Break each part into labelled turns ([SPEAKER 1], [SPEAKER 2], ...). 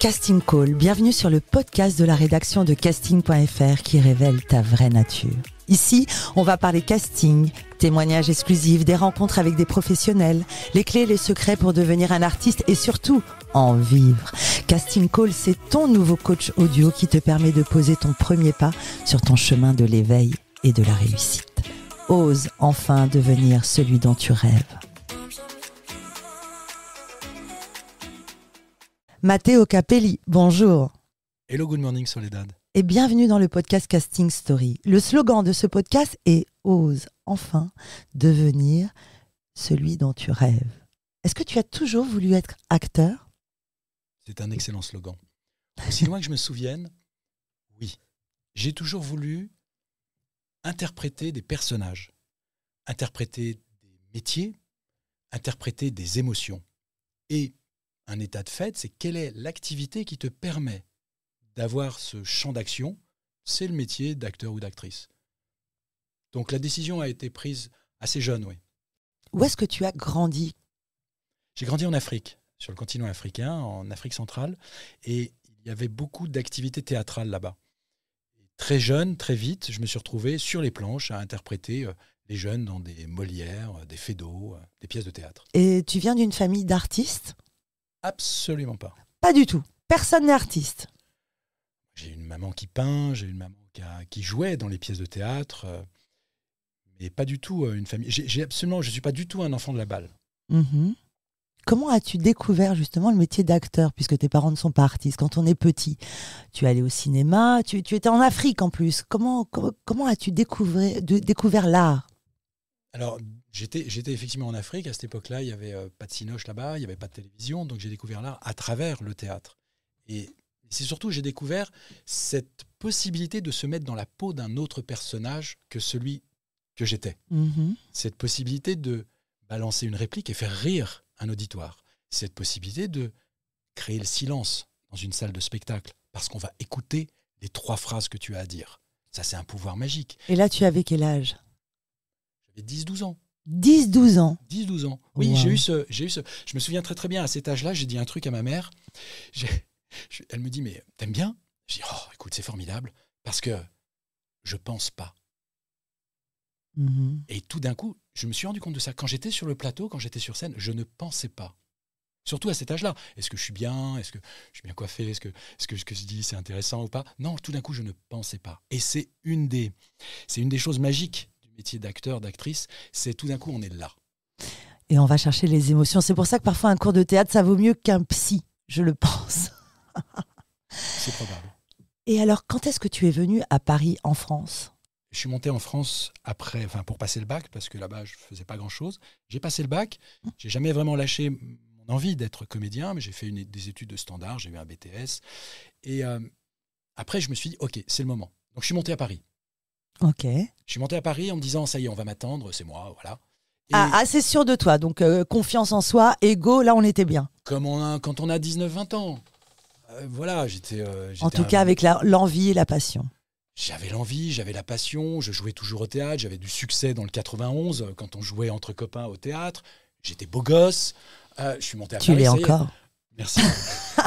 [SPEAKER 1] Casting Call, bienvenue sur le podcast de la rédaction de casting.fr qui révèle ta vraie nature. Ici, on va parler casting, témoignages exclusifs, des rencontres avec des professionnels, les clés les secrets pour devenir un artiste et surtout en vivre. Casting Call, c'est ton nouveau coach audio qui te permet de poser ton premier pas sur ton chemin de l'éveil et de la réussite. Ose enfin devenir celui dont tu rêves. Matteo Capelli. Bonjour.
[SPEAKER 2] Hello, good morning Soledad.
[SPEAKER 1] Et bienvenue dans le podcast Casting Story. Le slogan de ce podcast est Ose enfin devenir celui dont tu rêves. Est-ce que tu as toujours voulu être acteur
[SPEAKER 2] C'est un excellent slogan. Aussi loin que je me souvienne, oui. J'ai toujours voulu interpréter des personnages, interpréter des métiers, interpréter des émotions. Et un état de fait, c'est quelle est l'activité qui te permet d'avoir ce champ d'action. C'est le métier d'acteur ou d'actrice. Donc la décision a été prise assez jeune, oui. Où est-ce que tu as grandi J'ai grandi en Afrique, sur le continent africain, en Afrique centrale, et il y avait beaucoup d'activités théâtrales là-bas. Très jeune, très vite, je me suis retrouvé sur les planches à interpréter euh, les jeunes dans des Molières, euh, des Fédos, euh, des pièces de théâtre.
[SPEAKER 1] Et tu viens d'une famille d'artistes Absolument pas. Pas du tout. Personne n'est artiste.
[SPEAKER 2] J'ai une maman qui peint, j'ai une maman qui, jouait dans les pièces de théâtre, euh, mais pas du tout euh, une famille. J'ai absolument, je suis pas du tout un enfant de la balle.
[SPEAKER 1] Mm-hmm. Comment as-tu découvert justement le métier d'acteur, puisque tes parents ne sont pas artistes Quand on est petit, tu allais au cinéma, tu, étais en Afrique en plus. Comment, comment, as-tu découvert l'art
[SPEAKER 2] alors, j'étais, effectivement en Afrique. À cette époque-là, il n'y avait euh, pas de cinoche là-bas, il n'y avait pas de télévision. Donc, j'ai découvert l'art à travers le théâtre. Et c'est surtout, j'ai découvert cette possibilité de se mettre dans la peau d'un autre personnage que celui que j'étais. Mm-hmm. Cette possibilité de balancer une réplique et faire rire un auditoire. Cette possibilité de créer le silence dans une salle de spectacle parce qu'on va écouter les trois phrases que tu as à dire. Ça, c'est un pouvoir magique.
[SPEAKER 1] Et là, tu avais quel âge j'avais 10-12 ans. 10-12 ans. 10-12 ans. Oui, j'ai eu,
[SPEAKER 2] ce, eu ce. Je me souviens très très bien, à cet âge-là, j'ai dit un truc à ma mère. elle me dit, mais t'aimes bien J'ai dit, oh, écoute, c'est formidable, parce que je pense pas. Mm-hmm. Et tout d'un coup, je me suis rendu compte de ça. Quand j'étais sur le plateau, quand j'étais sur scène, je ne pensais pas. Surtout à cet âge-là. Est-ce que je suis bien Est-ce que je suis bien coiffé Est-ce que est ce que, ce que je dis, c'est intéressant ou pas Non, tout d'un coup, je ne pensais pas. Et c'est une des, c'est une des choses magiques métier d'acteur, d'actrice, c'est tout d'un coup, on est là.
[SPEAKER 1] Et on va chercher les émotions. C'est pour ça que parfois un cours de théâtre, ça vaut mieux qu'un psy, je le pense. c'est probable. Et alors, quand est-ce que tu es venu à Paris, en France Je suis monté en France
[SPEAKER 2] après, enfin, pour passer le bac, parce que là-bas, je ne faisais pas grand-chose. J'ai passé le bac, j'ai jamais vraiment lâché mon envie d'être comédien, mais j'ai fait des études de standard, j'ai eu un BTS. Et euh, après, je me suis dit, OK, c'est le moment. Donc, je suis monté à Paris. Ok. Je suis monté à Paris en me disant ça y est, on va m'attendre, c'est moi, voilà.
[SPEAKER 1] ah, assez ah, sûr de toi, donc euh, confiance en soi, ego, là on était bien.
[SPEAKER 2] Comme quand on a 19-20 ans. Euh, voilà, euh, j'étais. en tout cas, avec l'envie et la passion. J'avais l'envie, j'avais la passion, je jouais toujours au théâtre, j'avais du succès dans le 91 quand on jouait entre copains au théâtre. J'étais beau gosse, je suis monté à tu Paris. l'es encore. Merci.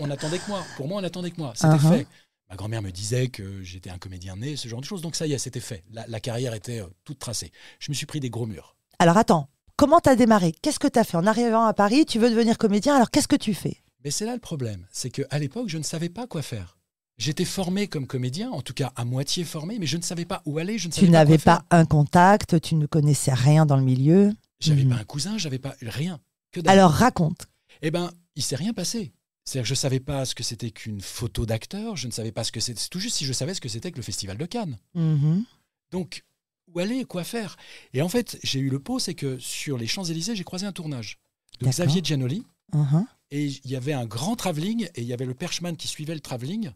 [SPEAKER 2] on, attendait que moi. Pour moi, on attendait que moi. C'était uh-huh. fait. Ma grand-mère me disait que j'étais un comédien né, ce genre de choses. Donc ça y est, c'était fait. La, carrière était euh, toute tracée. Je me suis pris des gros murs.
[SPEAKER 1] Alors attends, comment t'as démarré Qu'est-ce que t'as fait en arrivant à Paris Tu veux devenir comédien, alors qu'est-ce que tu fais
[SPEAKER 2] Mais c'est là le problème, c'est qu'à l'époque, je ne savais pas quoi faire. J'étais formé comme comédien, en tout cas à moitié formé, mais je ne savais pas où aller. Je ne savais tu n'avais pas,
[SPEAKER 1] un contact, tu ne connaissais rien dans le milieu. J'avais mmh. pas un
[SPEAKER 2] cousin, j'avais pas rien. Que alors raconte. Eh ben, il s'est rien passé. C'est-à-dire que je ne savais pas ce que c'était qu'une photo d'acteur, je ne savais pas ce que c'était. C'est tout juste si je savais ce que c'était que le Festival de Cannes. Mm-hmm. Donc, où aller, quoi faire Et en fait, j'ai eu le pot, c'est que sur les Champs-Élysées, j'ai croisé un tournage de Xavier Giannoli. Uh-huh. Et il y avait un grand travelling, et il y avait le perchman qui suivait le travelling,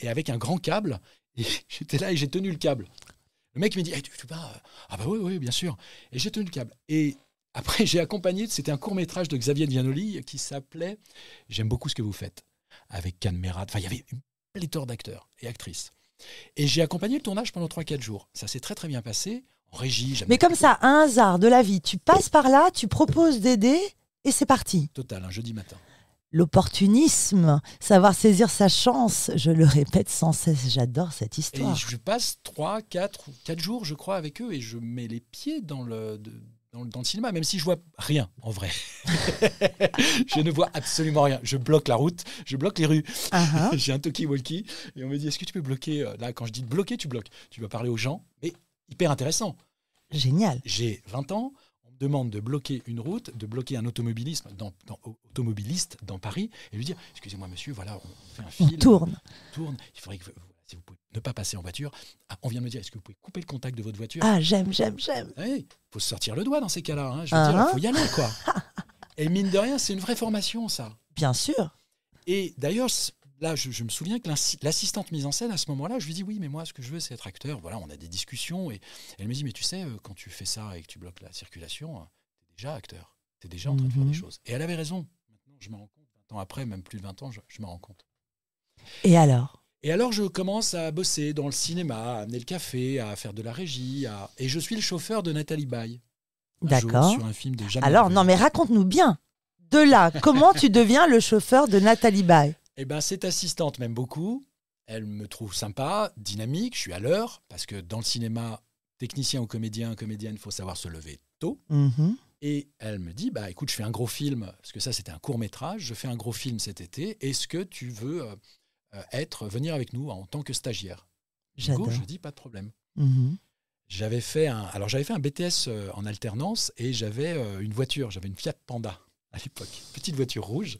[SPEAKER 2] et avec un grand câble. Et j'étais là et j'ai tenu le câble. Le mec me dit hey, eh, tu, tu, pas euh, ?»« Ah, bah oui, oui, bien sûr. Et j'ai tenu le câble. Et après, j'ai accompagné, c'était un court métrage de Xavier Vianoli qui s'appelait J'aime beaucoup ce que vous faites, avec Can Merat. Enfin, il y avait une pléthore d'acteurs et actrices. Et j'ai accompagné le tournage pendant 3-4 jours. Ça s'est très très bien passé, en régie. Mais comme
[SPEAKER 1] ça, un hasard de la vie, tu passes par là, tu proposes d'aider et c'est parti. Total, un jeudi matin. L'opportunisme, savoir saisir sa chance, je le répète sans cesse, j'adore cette histoire. Et je
[SPEAKER 2] passe 3, 4 4 jours, je crois, avec eux et je mets les pieds dans le, dans, le cinéma, même si je vois
[SPEAKER 1] rien en vrai. je ne vois
[SPEAKER 2] absolument rien. Je bloque la route, je bloque les rues. Uh-huh. J'ai un talkie-walkie et on me dit est-ce que tu peux bloquer euh, Là, quand je dis bloquer, tu bloques. Tu vas parler aux gens, mais hyper intéressant. Génial. J'ai 20 ans On me demande de bloquer une route, de bloquer un automobiliste dans, automobiliste dans Paris et lui dire Excusez-moi, monsieur, voilà, on fait un film. On tourne. tourne. Il faudrait que si vous pouvez ne pas passer en voiture, ah, on vient de me dire, est-ce que vous pouvez couper le contact de votre voiture Ah, j'aime, j'aime, j'aime. Ah il faut faut sortir le doigt dans ces cas-là. Hein. Je veux dire, il uh-huh. faut y aller, quoi. Et mine de rien, c'est une vraie formation, ça. Bien sûr. Et d'ailleurs, là, je, me souviens que l'assistante mise en scène, à ce moment-là, je lui dis Oui, mais moi, ce que je veux, c'est être acteur. Voilà, on a des discussions. Et elle me dit Mais tu sais, euh, quand tu fais ça et que tu bloques la circulation, euh, es déjà acteur. es déjà
[SPEAKER 1] en train de faire des mm-hmm. choses.
[SPEAKER 2] Et elle avait raison. Maintenant, je me rends compte. 20 ans après, même plus de 20 ans, je, je me rends compte.
[SPEAKER 1] Et alors
[SPEAKER 2] et alors je commence à bosser dans le cinéma, à amener le café, à faire de la régie, et je suis le chauffeur de Nathalie
[SPEAKER 1] Baye. D'accord. Sur un film déjà. Alors non, mais raconte-nous bien. De là, comment tu deviens le chauffeur de Nathalie Baye
[SPEAKER 2] Eh ben, cette assistante m'aime beaucoup. Elle me trouve sympa, dynamique. Je suis à l'heure parce que dans le cinéma, technicien ou comédien, comédienne, faut savoir se lever tôt. Mhm. Et elle me dit, bah écoute, je fais un gros film, parce que ça c'était un court métrage, je fais un gros film cet été, est-ce que tu veux euh, euh, être, venir avec nous en tant que stagiaire. coup, Je dis pas de problème. Mhm. J'avais fait un, alors j'avais fait un BTS euh, en alternance et j'avais euh, une voiture, j'avais une Fiat Panda à l'époque, petite voiture rouge.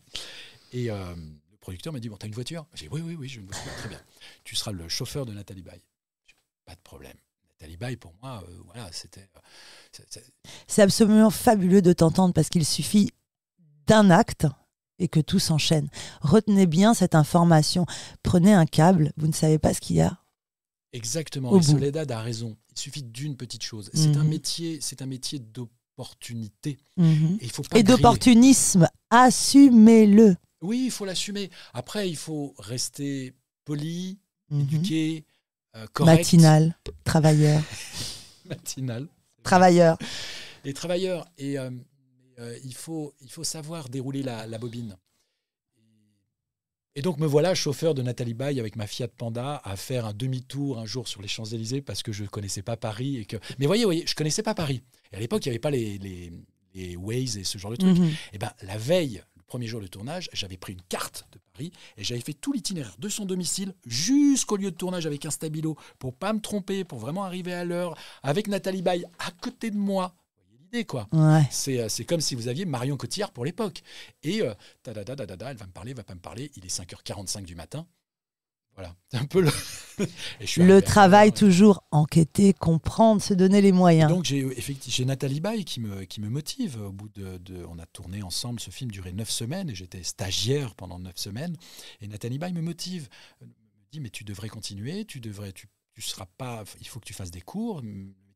[SPEAKER 2] Et le producteur m'a dit bon, t'as une voiture J'ai dit oui, oui, oui, j'ai une voiture, très bien. Tu seras le chauffeur de Nathalie Baye. Pas de problème. Nathalie Baye, pour moi, voilà, c'était.
[SPEAKER 1] c'est absolument fabuleux de t'entendre parce qu'il suffit d'un acte et que tout s'enchaîne. Retenez bien cette information. Prenez un câble, vous ne savez pas ce qu'il y a.
[SPEAKER 2] Exactement, et Soledad a raison. Il suffit d'une petite chose. C'est un mhm. métier, c'est un métier d'opportunité. Mhm. Et, il et d'opportunisme,
[SPEAKER 1] assumez-le.
[SPEAKER 2] Oui, il faut l'assumer. Après, il faut rester poli, mhm. éduqué, euh, correct. Matinal, travailleur. Matinal. Travailleur. Les travailleurs, Et euh, euh, il, faut, il faut savoir dérouler la, bobine. Et donc me voilà chauffeur de Nathalie Baye avec ma Fiat Panda à faire un demi-tour un jour sur les Champs-Élysées parce que je ne connaissais pas Paris. Et que... Mais voyez, voyez, je ne connaissais pas Paris. à l'époque, il n'y avait pas les, les, Waze et ce genre de trucs. Mhm. Et eh ben, la veille, le premier jour de tournage, j'avais pris une carte de Paris et j'avais fait tout l'itinéraire de son domicile jusqu'au lieu de tournage avec un stabilo pour pas me tromper, pour vraiment arriver à l'heure, avec Nathalie Baye à côté de moi quoi. Euh, c'est comme si vous aviez Marion Cotillard pour l'époque. Et euh, ta -da -da -da elle va me parler, va pas me parler. Il est 5h45 du matin. Voilà, un peu le.
[SPEAKER 1] le travail toujours enquêter, comprendre, se donner les moyens. donc
[SPEAKER 2] j'ai effectivement j'ai Nathalie Baye qui me qui me motive. Au bout de, on a tourné ensemble ce film durait neuf semaines et j'étais stagiaire pendant neuf semaines et Nathalie Baye me motive, me dit mais tu devrais continuer, tu devrais tu tu seras pas, il faut que tu fasses des cours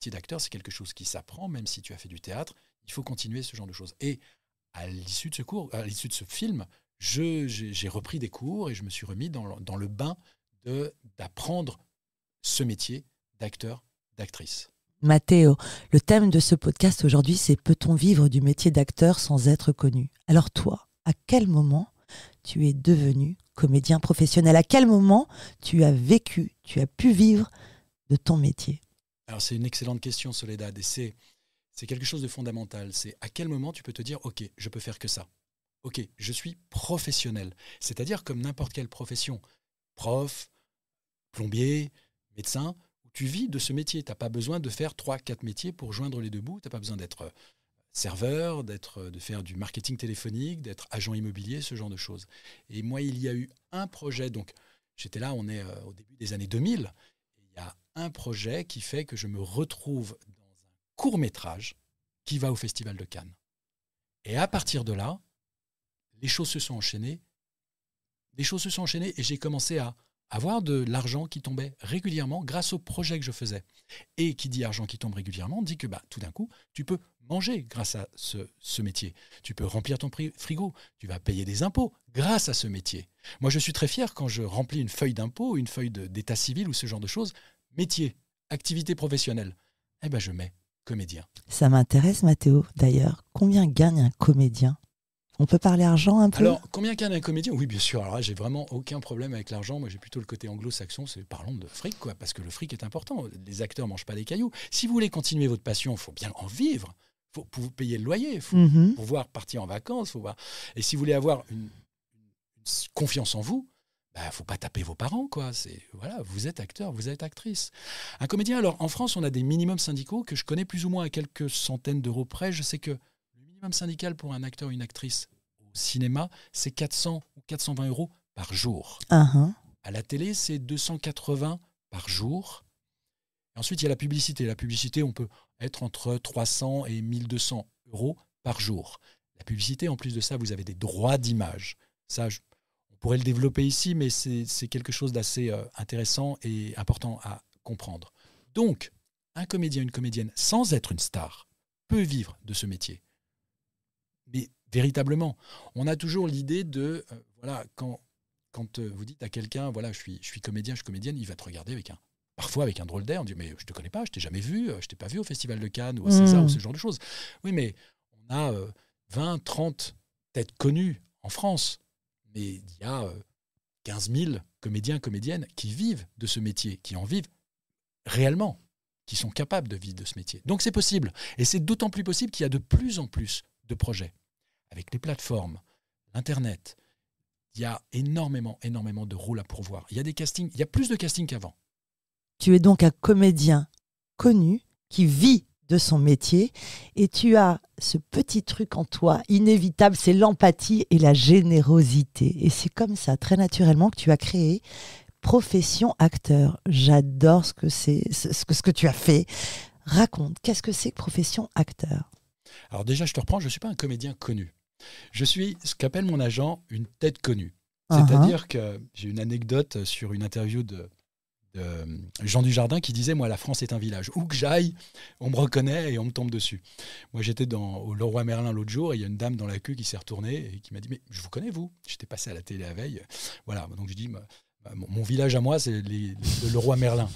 [SPEAKER 2] métier d'acteur, c'est quelque chose qui s'apprend, même si tu as fait du théâtre, il faut continuer ce genre de choses. Et à l'issue de ce cours, à l'issue de ce film, je j'ai repris des cours et je me suis remis dans, dans le bain de d'apprendre ce métier d'acteur, d'actrice.
[SPEAKER 1] Mathéo, le thème de ce podcast aujourd'hui, c'est peut-on vivre du métier d'acteur sans être connu Alors toi, à quel moment tu es devenu comédien professionnel À quel moment tu as vécu, tu as pu vivre de ton métier
[SPEAKER 2] alors c'est une excellente question, Soledad, et c'est, quelque chose de fondamental. C'est à quel moment tu peux te dire, OK, je peux faire que ça. OK, je suis professionnel. C'est-à-dire comme n'importe quelle profession, prof, plombier, médecin, tu vis de ce métier. Tu n'as pas besoin de faire trois, quatre métiers pour joindre les deux bouts. Tu n'as pas besoin d'être euh, serveur, d'être, euh, de faire du marketing téléphonique, d'être agent immobilier, ce genre de choses. Et moi, il y a eu un projet. Donc, j'étais là, on est euh, au début des années 2000. il y a un projet qui fait que je me retrouve dans un court métrage qui va au Festival de Cannes. Et à partir de là, les choses se sont enchaînées. Les choses se sont enchaînées et j'ai commencé à avoir de l'argent qui tombait régulièrement grâce au projet que je faisais. Et qui dit argent qui tombe régulièrement dit que bah, tout d'un coup, tu peux manger grâce à ce, ce, métier. Tu peux remplir ton frigo. Tu vas payer des impôts grâce à ce métier. Moi, je suis très fier quand je remplis une feuille d'impôt, une feuille d'état civil ou ce genre de choses métier, activité professionnelle, eh ben je mets comédien.
[SPEAKER 1] Ça m'intéresse, Mathéo. D'ailleurs, combien gagne un comédien on peut parler argent un peu Alors,
[SPEAKER 2] combien gagne un comédien Oui, bien sûr. Alors là, j'ai vraiment aucun problème avec l'argent. Moi, j'ai plutôt le côté anglo-saxon. C'est parlons de fric, quoi, parce que le fric est important. Les acteurs mangent pas des cailloux. Si vous voulez continuer votre passion, il faut bien en vivre. Il faut payer le loyer, il faut mhm. pouvoir partir en vacances. Faut Et si vous voulez avoir une confiance en vous, ne bah, faut pas taper vos parents, quoi. C'est voilà, vous êtes acteur, vous êtes actrice. Un comédien. Alors en France, on a des minimums syndicaux que je connais plus ou moins à quelques centaines d'euros près. Je sais que le minimum syndical pour un acteur ou une actrice au cinéma, c'est 400 ou 420 euros par jour. Uh-huh. À la télé, c'est 280 par jour. ensuite, il y a la publicité. La publicité, on peut être entre 300 et 1200 euros par jour. La publicité, en plus de ça, vous avez des droits d'image. Ça, pourrait le développer ici, mais c'est quelque chose d'assez euh, intéressant et important à comprendre. Donc, un comédien, une comédienne, sans être une star, peut vivre de ce métier. Mais véritablement, on a toujours l'idée de, euh, voilà, quand, quand euh, vous dites à quelqu'un, voilà, je suis, je suis comédien, je suis comédienne, il va te regarder avec un, parfois avec un drôle d'air, on dit, mais je te connais pas, je t'ai jamais vu, je ne t'ai pas vu au Festival de Cannes ou à César mm. ou ce genre de choses. Oui, mais on a 20, 30 têtes connues en France mais il y a 15 euh, 000 comédiens, comédiennes qui vivent de ce métier, qui en vivent réellement, qui sont capables de vivre de ce métier. Donc c'est possible. Et c'est d'autant plus possible qu'il y a de plus en plus de projets. Avec les plateformes, l'Internet, il y a énormément, énormément de rôles à pourvoir. Il y a des castings, il y a plus de castings qu'avant.
[SPEAKER 1] Tu es donc un comédien connu qui vit de son métier. Et tu as ce petit truc en toi, inévitable, c'est l'empathie et la générosité. Et c'est comme ça, très naturellement, que tu as créé profession acteur. J'adore ce que c'est, ce que, ce que tu as fait. Raconte, qu'est-ce que c'est que profession acteur
[SPEAKER 2] Alors déjà, je te reprends, je ne suis pas un comédien connu. Je suis ce qu'appelle mon agent une tête connue. Uh-huh. C'est-à-dire que j'ai une anecdote sur une interview de euh, Jean Dujardin qui disait Moi, la France est un village. Où que j'aille, on me reconnaît et on me tombe dessus. Moi, j'étais dans, au Leroy Merlin l'autre jour et il y a une dame dans la queue qui s'est retournée et qui m'a dit Mais je vous connais, vous J'étais passé à la télé la veille. Voilà, donc je dis mon, village à moi, c'est le, roi Leroy Merlin.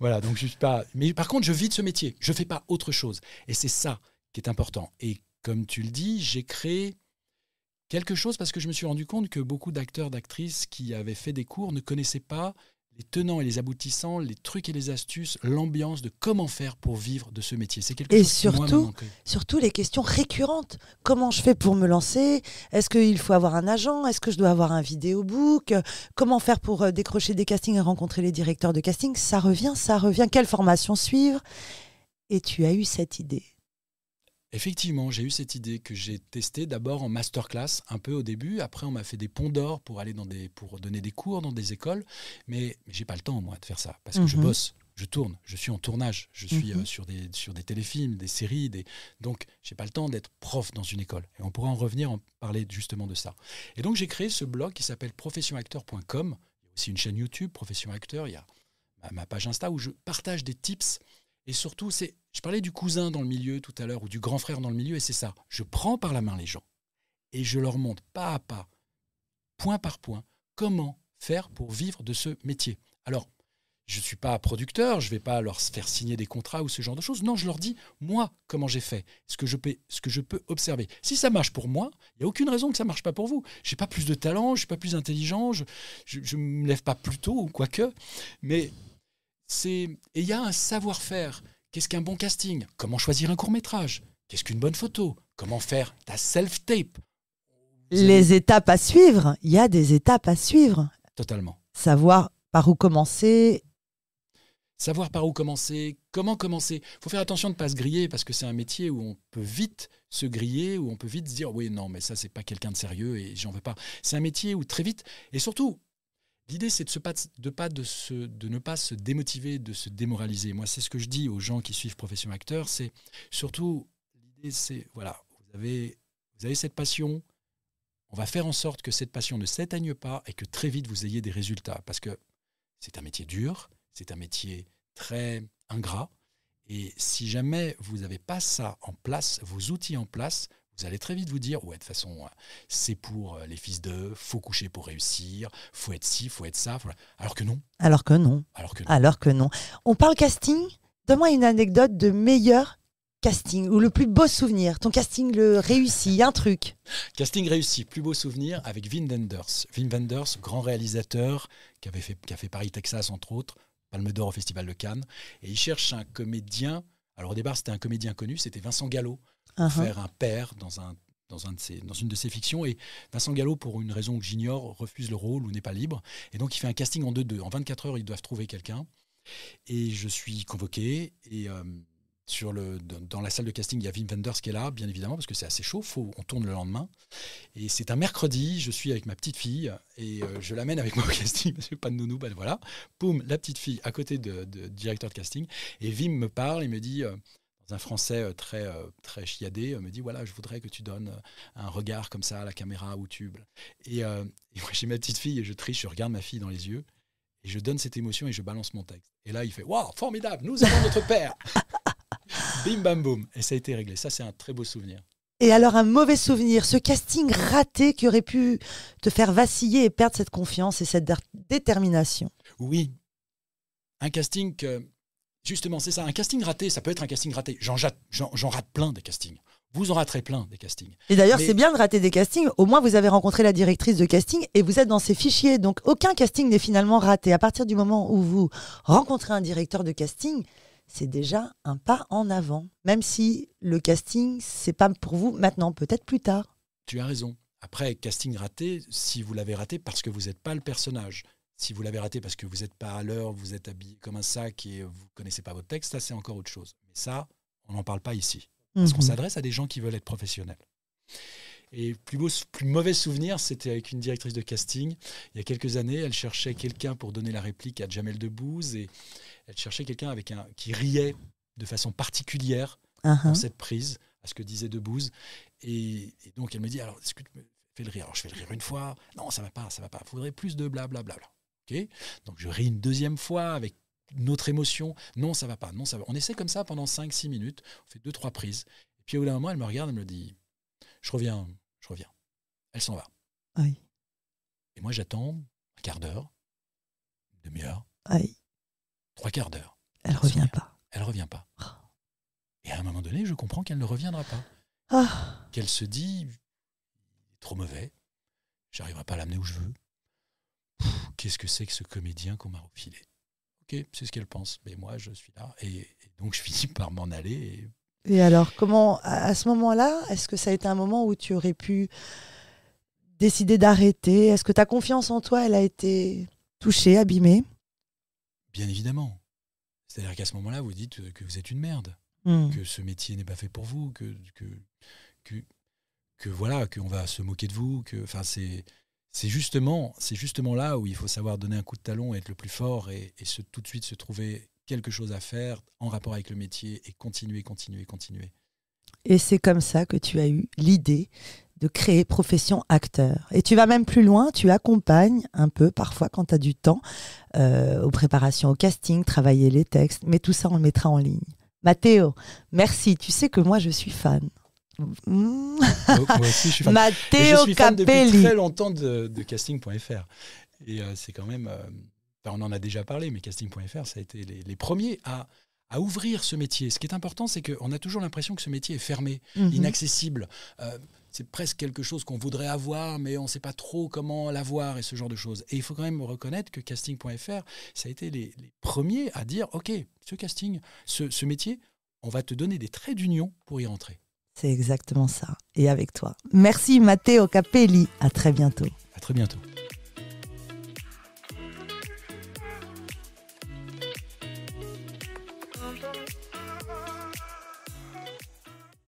[SPEAKER 2] Voilà, donc je suis pas. Mais par contre, je vis de ce métier. Je fais pas autre chose. Et c'est ça qui est important. Et comme tu le dis, j'ai créé quelque chose parce que je me suis rendu compte que beaucoup d'acteurs, d'actrices qui avaient fait des cours ne connaissaient pas les tenants et les aboutissants, les trucs et les astuces, l'ambiance de comment faire pour vivre de ce métier. C'est quelque et chose surtout, Et
[SPEAKER 1] surtout les questions récurrentes. Comment je fais pour me lancer Est-ce qu'il faut avoir un agent Est-ce que je dois avoir un book Comment faire pour euh, décrocher des castings et rencontrer les directeurs de casting Ça revient, ça revient. Quelle formation suivre Et tu as eu cette idée
[SPEAKER 2] Effectivement, j'ai eu cette idée que j'ai testée d'abord en masterclass, un peu au début. Après, on m'a fait des ponts d'or pour aller dans des, pour donner des cours dans des écoles. Mais, j'ai pas le temps, moi, de faire ça parce que je mhm. bosse, je tourne, je suis en tournage, je suis euh, mhm. sur, des, sur des téléfilms, des séries. Des... Donc, j'ai pas le temps d'être prof dans une école. Et on pourra en revenir, en parler justement de ça. Et donc, j'ai créé ce blog qui s'appelle professionacteur.com. Il y aussi une chaîne YouTube, Profession Acteur. Il y a ma page Insta où je partage des tips. Et surtout, c'est je parlais du cousin dans le milieu tout à l'heure, ou du grand frère dans le milieu, et c'est ça. Je prends par la main les gens, et je leur montre pas à pas, point par point, comment faire pour vivre de ce métier. Alors, je ne suis pas producteur, je ne vais pas leur faire signer des contrats ou ce genre de choses. Non, je leur dis, moi, comment j'ai fait, ce que, je peux, ce que je peux observer. Si ça marche pour moi, il n'y a aucune raison que ça ne marche pas pour vous. Je n'ai pas plus de talent, je ne suis pas plus intelligent, je ne me lève pas plus tôt ou quoi que. Mais c'est... Et il y a un savoir-faire Qu'est-ce qu'un bon casting Comment choisir un court métrage Qu'est-ce qu'une bonne photo Comment faire ta self-tape
[SPEAKER 1] Les étapes à suivre. Il y a des étapes à suivre. Totalement. Savoir par où commencer.
[SPEAKER 2] Savoir par où commencer, comment commencer. Il faut faire attention de ne pas se griller parce que c'est un métier où on peut vite se griller, où on peut vite se dire oui, non, mais ça, c'est pas quelqu'un de sérieux et j'en veux pas. C'est un métier où très vite, et surtout, L'idée, c'est de, ne pas se démotiver, de se démoraliser. Moi, c'est ce que je dis aux gens qui suivent Profession Acteur, c'est surtout, l'idée, c'est, voilà, vous avez cette passion, on va faire en sorte que cette passion ne s'éteigne pas et que très vite, vous ayez des résultats. Parce que c'est un métier dur, c'est un métier très ingrat. Et si jamais vous n'avez pas ça en place, vos outils en place, vous allez très vite vous dire, ouais, de toute façon, euh, c'est pour euh, les fils d'eux, faut coucher pour réussir, faut être ci, faut être ça. Alors que non.
[SPEAKER 1] Alors que non. Alors que non. Alors que non. On parle casting. Donne-moi une anecdote de meilleur casting ou le plus beau souvenir Ton casting le réussit un truc
[SPEAKER 2] Casting réussi, plus beau souvenir avec Vin Wenders. Vin Wenders, grand réalisateur qui, avait fait, qui a fait Paris-Texas entre autres, Palme d'Or au Festival de Cannes. Et il cherche un comédien. Alors au départ, c'était un comédien connu, c'était Vincent Gallo, uh faire un père dans un dans, un dans, une de ses fictions. Et Vincent Gallo, pour une raison que j'ignore, refuse le rôle ou n'est pas libre. Et donc, il fait un casting en 2-2. En 24 heures, ils doivent trouver quelqu'un. Et je suis convoqué. Et euh, sur le, dans la salle de casting, il y a Wim Wenders qui est là, bien évidemment, parce que c'est assez chaud. Faut, on tourne le lendemain. Et c'est un mercredi. Je suis avec ma petite fille. Et euh, je l'amène avec moi au casting, Je pas de nounou. Ben voilà. Poum, la petite fille à côté du de, directeur de casting. Et Wim me parle. Il me dit. Euh, un français euh, très, euh, très chiadé euh, me dit voilà, je voudrais que tu donnes un regard comme ça à la caméra ou tube. Et, moi, j'ai ma petite fille et je triche, je regarde ma fille dans les yeux et je donne cette émotion et je balance mon texte. Et là, il fait waouh, formidable, nous avons notre père Bim bam boum. Et ça a été réglé. Ça, c'est un très beau souvenir.
[SPEAKER 1] Et alors, un mauvais souvenir, ce casting raté qui aurait pu te faire vaciller et perdre cette confiance et cette détermination. Oui.
[SPEAKER 2] Un casting que Justement, c'est ça. Un casting raté, ça peut être un casting raté. J'en rate plein des castings. Vous en raterez plein des castings. Et d'ailleurs, c'est
[SPEAKER 1] bien de rater des castings. Au moins, vous avez rencontré la directrice de casting et vous êtes dans ses fichiers. Donc, aucun casting n'est finalement raté. À partir du moment où vous rencontrez un directeur de casting, c'est déjà un pas en avant. Même si le casting, c'est pas pour vous maintenant, peut-être plus tard.
[SPEAKER 2] Tu as raison. Après, casting raté, si vous l'avez raté parce que vous n'êtes pas le personnage, si vous l'avez raté parce que vous n'êtes pas à l'heure, vous êtes habillé comme un sac et vous connaissez pas votre texte, ça c'est encore autre chose. Mais ça, on n'en parle pas ici. Parce qu'on mhm. s'adresse à des gens qui veulent être professionnels. Et plus, plus mauvais souvenir, c'était avec une directrice de casting. Il y a quelques années, elle cherchait quelqu'un pour donner la réplique à Jamel Debbouze et elle cherchait quelqu'un avec un qui riait de façon particulière uh-huh. dans cette prise à ce que disait Debbouze. Et, donc elle me dit alors écoute fais le rire Alors je fais le rire une fois. Non, ça va pas, ça va pas. Il faudrait plus de blablabla. Bla, bla. Donc je ris une deuxième fois avec notre émotion. Non, ça va pas. Non, ça va. On essaie comme ça pendant 5-6 minutes. On fait deux, trois prises. Et puis au bout d'un moment, elle me regarde, et me dit Je reviens, je reviens. Elle s'en va. Et moi, j'attends un quart d'heure, une demi-heure, trois quarts d'heure.
[SPEAKER 1] Elle, revient pas.
[SPEAKER 2] Elle revient pas. Ah. Et à un moment donné, je comprends qu'elle ne reviendra pas. Ah. Qu'elle se dit trop mauvais, j'arriverai pas à l'amener où je veux qu'est-ce que c'est que ce comédien qu'on m'a refilé Ok, c'est ce qu'elle pense, mais moi je suis là. Et, donc je finis par m'en aller.
[SPEAKER 1] Et... alors, comment, à ce moment-là, est-ce que ça a été un moment où tu aurais pu décider d'arrêter Est-ce que ta confiance en toi, elle a été touchée, abîmée Bien
[SPEAKER 2] évidemment. C'est-à-dire qu'à ce moment-là, vous dites que vous êtes une merde, hmm. que ce métier n'est pas fait pour vous, que, que, que, que voilà, qu'on va se moquer de vous, que enfin c'est c'est justement, c'est justement là où il faut savoir donner un coup de talon et être le plus fort et, tout de suite se trouver quelque chose à faire en rapport avec le métier et continuer, continuer, continuer.
[SPEAKER 1] Et c'est comme ça que tu as eu l'idée de créer Profession Acteur. Et tu vas même plus loin, tu accompagnes un peu parfois quand tu as du temps euh, aux préparations au casting, travailler les textes, mais tout ça on le mettra en ligne. Mathéo, merci, tu sais que moi je suis fan. Mm. Moi je suis fan. Capelli.
[SPEAKER 2] longtemps de, casting.fr. Et euh, c'est quand même. Euh, on en a déjà parlé, mais casting.fr, ça a été les, premiers à, ouvrir ce métier. Ce qui est important, c'est qu'on a toujours l'impression que ce métier est fermé, mhm. inaccessible. Euh, c'est presque quelque chose qu'on voudrait avoir, mais on ne sait pas trop comment l'avoir et ce genre de choses. Et il faut quand même reconnaître que casting.fr, ça a été les, premiers à dire, OK, ce casting, ce, ce métier, on va te donner des traits d'union pour y rentrer.
[SPEAKER 1] C'est exactement ça. Et avec toi. Merci Matteo Capelli. À très bientôt. À très bientôt.